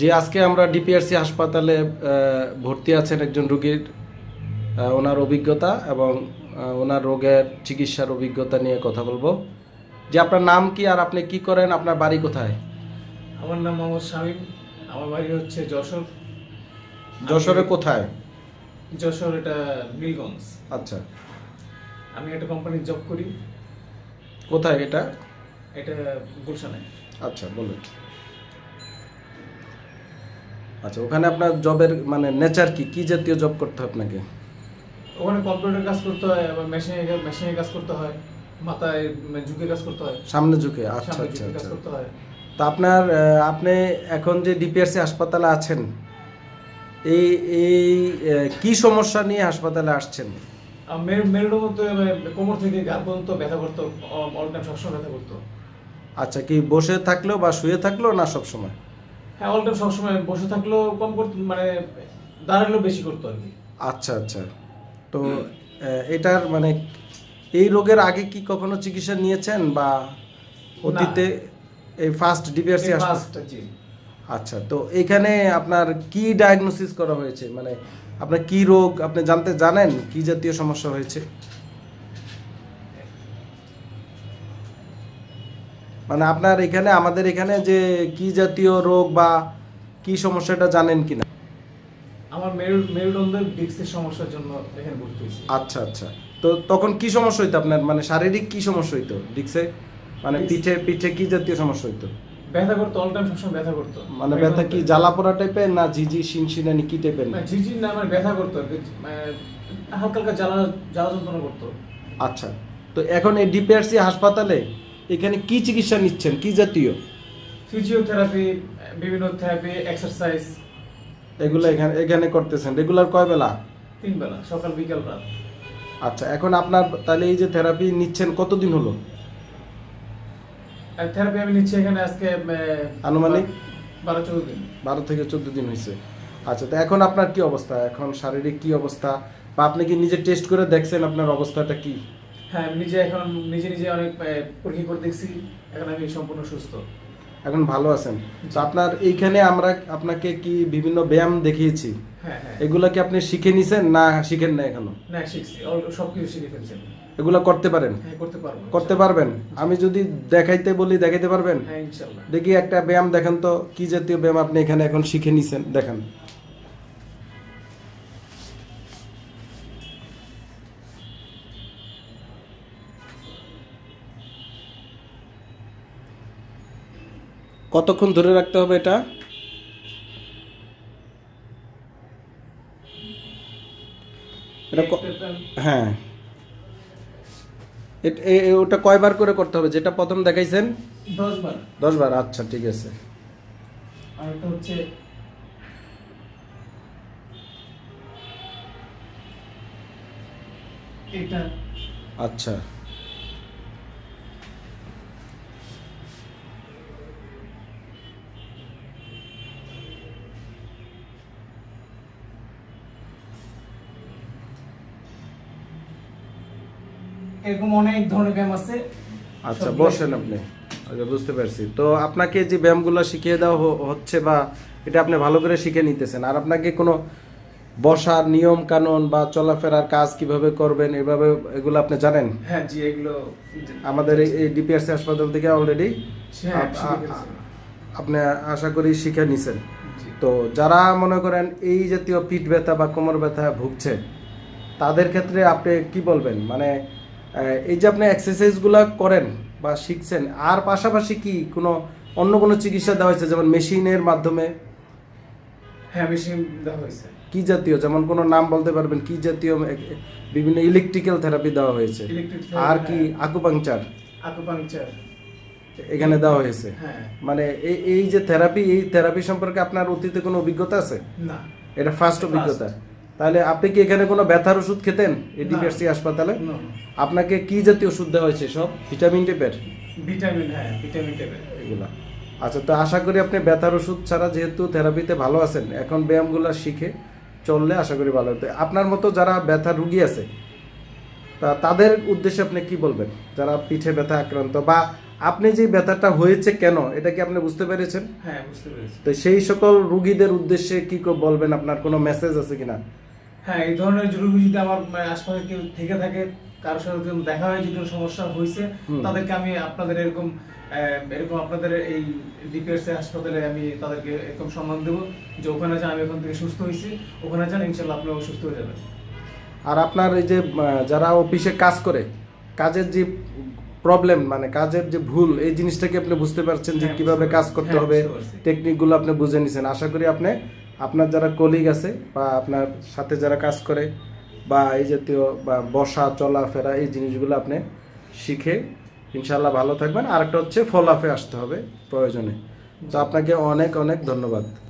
যে আজকে আমরা ডিপিআরসি হাসপাতালে ভর্তি আছেন একজন রুগীর ওনার অভিজ্ঞতা এবং ওনার রোগের চিকিৎসার অভিজ্ঞতা নিয়ে কথা বলবো যে আপনার নাম কি আর আপনি কি করেন আপনার বাড়ি কোথায় আমার নাম মোহাম্মদ শামীম আমার বাড়ি হচ্ছে যশোর যশোরে কোথায় যশোর এটা নীলগঞ্জ আচ্ছা আমি একটা কোম্পানির জব করি কোথায় এটা এটা গুলশানে আচ্ছা বলুন আচ্ছা ওখানে আপনার জবের মানে নেচার কি কি জাতীয় জব করতে হয় আপনাকে ওখানে কম্পিউটার কাজ করতে হয় আবার মেশিনে মেশিনে কাজ করতে হয় মাথায় মানে ঝুঁকে কাজ করতে হয় সামনে ঝুঁকে আচ্ছা আচ্ছা কাজ আচ্ছা। করতে হয় তা আপনার আপনি এখন যে ডিপিআরসি হাসপাতালে আছেন এই এই কি সমস্যা নিয়ে হাসপাতালে আসছেন মেরুদণ্ডতে মানে কোমর থেকে গা পর্যন্ত ব্যথা করতো অল টাইম সবসময় ব্যথা করতো আচ্ছা কি বসে থাকলো বা শুয়ে থাকলো না সবসময় হ্যাঁ অল টাইম সবসময় বসে থাকলেও কম করতো মানে দাঁড়ালেও বেশি করতো আর কি আচ্ছা আচ্ছা তো এটার মানে এই রোগের আগে কি কখনো চিকিৎসা নিয়েছেন বা অতীতে এই ফার্স্ট ডিপিআরসি আচ্ছা তো এখানে আপনার কি ডায়াগনোসিস করা হয়েছে মানে আপনার কি রোগ আপনি জানতে জানেন কি জাতীয় সমস্যা হয়েছে মানে আপনার এখানে আমাদের এখানে যে কি জাতীয় রোগ বা কি সমস্যাটা জানেন কি না আমার মেরু মেরুদণ্ডের ডিস্কের সমস্যার জন্য এখানে ভর্তি আচ্ছা আচ্ছা তো তখন কি সমস্যা হইতো আপনার মানে শারীরিক কি সমস্যা হইতো ডিস্কে মানে পিঠে পিঠে কি জাতীয় সমস্যা হইতো ব্যথা করতো অল টাইম সবসময় ব্যথা করতো মানে ব্যথা কি জ্বালা পোড়া টাইপের না ঝিঝি শিনশিনানি কি টাইপের না ঝিঝি না মানে ব্যথা করতো মানে হালকা হালকা জ্বালা জ্বালা যন্ত্রণা করতো আচ্ছা তো এখন এই ডিপিআরসি হাসপাতালে এখানে কি চিকিৎসা নিচ্ছেন কি জাতীয় ফিজিওথেরাপি বিভিন্ন থেরাপি এক্সারসাইজ এগুলো এখানে এখানে করতেছেন রেগুলার কয় বেলা তিন বেলা সকাল বিকাল রাত আচ্ছা এখন আপনার তাহলে এই যে থেরাপি নিচ্ছেন কতদিন হলো থেরাপি আমি নিচ্ছি এখানে আজকে আনুমানিক বারো চোদ্দ দিন বারো থেকে চোদ্দ দিন হয়েছে আচ্ছা তো এখন আপনার কি অবস্থা এখন শারীরিক কি অবস্থা বা আপনি কি নিজে টেস্ট করে দেখছেন আপনার অবস্থাটা কি হ্যাঁ নিজে এখন নিজে নিজে অনেক পরীক্ষা করে দেখছি এখন আমি সম্পূর্ণ সুস্থ এখন ভালো আছেন তো আপনার এইখানে আমরা আপনাকে কি বিভিন্ন ব্যায়াম দেখিয়েছি হ্যাঁ, হ্যাঁ। এগুলা কি আপনি শিখে নিছেন না শিখেন না এখনো না শিখছি সবকিছু শিখে ফেলছেন এগুলা করতে পারেন হ্যাঁ, করতে পারবেন আমি যদি দেখাইতে বলি দেখাইতে পারবেন দেখি একটা ব্যায়াম দেখেন তো কি জাতীয় ব্যায়াম আপনি এখানে এখন শিখে নিছেন দেখেন কতক্ষণ ধরে রাখতে হবে এটা হ্যাঁ ওটা কয়বার করে করতে হবে যেটা প্রথম দেখাইছেন দশবার বার আচ্ছা ঠিক আছে আর এটা হচ্ছে এটা আচ্ছা এরকম অনেক ধরনের ব্যায়াম আছে আচ্ছা বসেন আপনি আচ্ছা বুঝতে পারছি তো আপনাকে যে ব্যায়ামগুলো শিখিয়ে দেওয়া হচ্ছে বা এটা আপনি ভালো করে শিখে নিতেছেন আর আপনাকে কোনো বসার নিয়ম কানুন বা চলাফেরার কাজ কিভাবে করবেন এভাবে এগুলো আপনি জানেন হ্যাঁ জি এগুলো আমাদের এই ডিপিআরসি হাসপাতাল থেকে অলরেডি হ্যাঁ, আপনি আশা করি শিখে নিছেন তো যারা মনে করেন এই জাতীয় পিঠ ব্যথা বা কোমর ব্যথা ভুগছে তাদের ক্ষেত্রে আপনি কি বলবেন মানে এই যে আপনি এক্সারসাইজগুলো করেন বা শিখছেন আর পাশাপাশি কি কোনো অন্য কোনো চিকিৎসা দেওয়া হয়েছে যেমন মেশিনের মাধ্যমে হ্যাঁ মেশিন দেওয়া হয়েছে কি জাতীয় যেমন কোন নাম বলতে পারবেন কি জাতীয় বিভিন্ন ইলেকট্রিক্যাল থেরাপি দেওয়া হয়েছে আর হ্যাঁ। কি আকুপাংচার আকুপাংচার এখানে দেওয়া হয়েছে হ্যাঁ। মানে এই এই যে থেরাপি এই থেরাপি সম্পর্কে আপনার অতীতে কোনো অভিজ্ঞতা আছে না এটা ফার্স্ট অভিজ্ঞতা তাহলে আপনি কি এখানে কোনো ব্যথার ওষুধ খেতেন এডিপিআরসি হাসপাতালে আপনাকে কি জাতীয় ওষুধ দেওয়া হয়েছে সব ভিটামিন টেপের ভিটামিন হ্যাঁ ভিটামিন টেপের এগুলা আচ্ছা তো আশা করি আপনি ব্যথার ওষুধ ছাড়া যেহেতু থেরাপিতে ভালো আছেন এখন ব্যায়ামগুলো শিখে চললে আশা করি ভালো হতো আপনার মতো যারা ব্যথা রুগী আছে তা তাদের উদ্দেশ্যে আপনি কি বলবেন যারা পিঠে ব্যথা আক্রান্ত বা আপনি যে ব্যথাটা হয়েছে কেন এটা কি আপনি বুঝতে পেরেছেন হ্যাঁ বুঝতে পেরেছি তো সেই সকল রুগীদের উদ্দেশ্যে কি বলবেন আপনার কোনো মেসেজ আছে কিনা হ্যাঁ এই ধরনের জরুরি যদি আমার আশপাশে কেউ থেকে থাকে কারোর সাথে দেখা হয় যদি সমস্যা হয়েছে তাদেরকে আমি আপনাদের এরকম এরকম আপনাদের এই ডিপিএসসি হাসপাতালে আমি তাদেরকে এরকম সম্মান দেবো যে ওখানে যান আমি ওখান থেকে সুস্থ হয়েছি ওখানে যান ইনশাল্লাহ আপনারাও সুস্থ হয়ে যাবেন আর আপনার এই যে যারা অফিসে কাজ করে কাজের যে প্রবলেম মানে কাজের যে ভুল এই জিনিসটাকে আপনি বুঝতে পারছেন যে হ্যাঁ, কিভাবে কাজ করতে হ্যাঁ, হবে টেকনিকগুলো আপনি বুঝে নিছেন আশা করি আপনি আপনার যারা কলিগ আছে বা আপনার সাথে যারা কাজ করে বা এই জাতীয় বা বসা চলাফেরা এই জিনিসগুলো আপনি শিখে ইনশাল্লাহ ভালো থাকবেন আর একটা হচ্ছে ফলাফে আসতে হবে প্রয়োজনে তো আপনাকে অনেক অনেক ধন্যবাদ